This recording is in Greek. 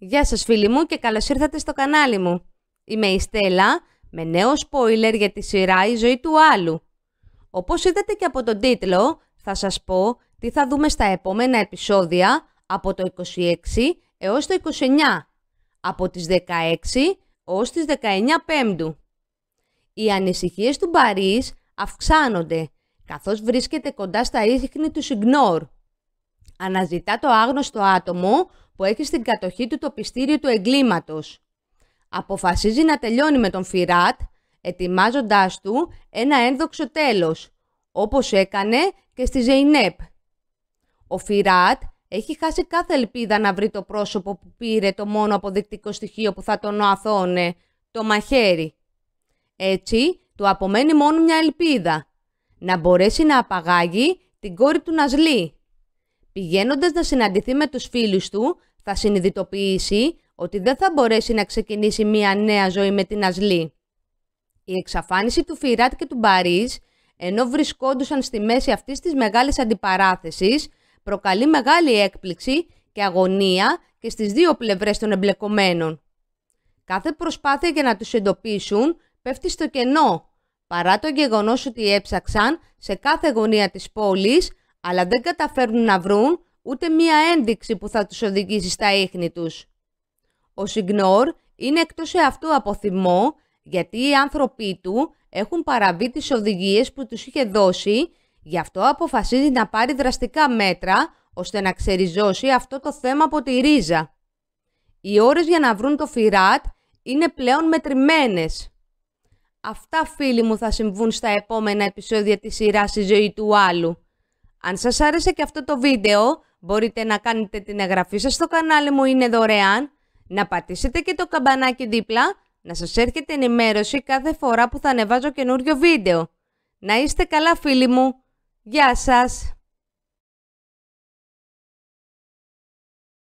Γεια σας φίλοι μου και καλώς ήρθατε στο κανάλι μου. Είμαι η Στέλλα με νέο spoiler για τη σειρά «Η ζωή του άλλου». Όπως είδατε και από τον τίτλο, θα σας πω τι θα δούμε στα επόμενα επεισόδια από το 26 έως το 29, από τις 16 ως τις 19 Πέμπτου. Οι ανησυχίες του Μπαρίς αυξάνονται, καθώς βρίσκεται κοντά στα ίχνη του Σιγνόρ αναζητά το άγνωστο άτομο που έχει στην κατοχή του το πιστήριο του εγκλήματος. Αποφασίζει να τελειώνει με τον Φιράτ, ετοιμάζοντάς του ένα ένδοξο τέλος, όπως έκανε και στη Ζεϊνέπ. Ο Φιράτ έχει χάσει κάθε ελπίδα να βρει το πρόσωπο που πήρε το μόνο αποδεικτικό στοιχείο που θα τον αθώνε, το μαχαίρι. Έτσι, του απομένει μόνο μια ελπίδα, να μπορέσει να απαγάγει την κόρη του Ναζλή. Πηγαίνοντας να συναντηθεί με τους φίλους του, θα συνειδητοποιήσει ότι δεν θα μπορέσει να ξεκινήσει μια νέα ζωή με την Ασλή. Η εξαφάνιση του Φιράτ και του Μπαρίς, ενώ βρισκόντουσαν στη μέση αυτής της μεγάλης αντιπαράθεσης, προκαλεί μεγάλη έκπληξη και αγωνία και στις δύο πλευρές των εμπλεκομένων. Κάθε προσπάθεια για να τους εντοπίσουν πέφτει στο κενό, παρά το γεγονός ότι έψαξαν σε κάθε γωνία της πόλης αλλά δεν καταφέρνουν να βρουν ούτε μία ένδειξη που θα τους οδηγήσει στα ίχνη τους. Ο Σιγνόρ είναι εκτός αυτό από θυμό, γιατί οι άνθρωποι του έχουν παραβεί τις οδηγίες που τους είχε δώσει, γι' αυτό αποφασίζει να πάρει δραστικά μέτρα, ώστε να ξεριζώσει αυτό το θέμα από τη ρίζα. Οι ώρες για να βρουν το φυράτ είναι πλέον μετρημένες. Αυτά φίλοι μου θα συμβούν στα επόμενα επεισόδια της σειράς «Η ζωή του άλλου». Αν σας άρεσε και αυτό το βίντεο, μπορείτε να κάνετε την εγγραφή σας στο κανάλι μου, είναι δωρεάν, να πατήσετε και το καμπανάκι δίπλα, να σας έρχεται ενημέρωση κάθε φορά που θα ανεβάζω καινούριο βίντεο. Να είστε καλά φίλοι μου. Γεια σας!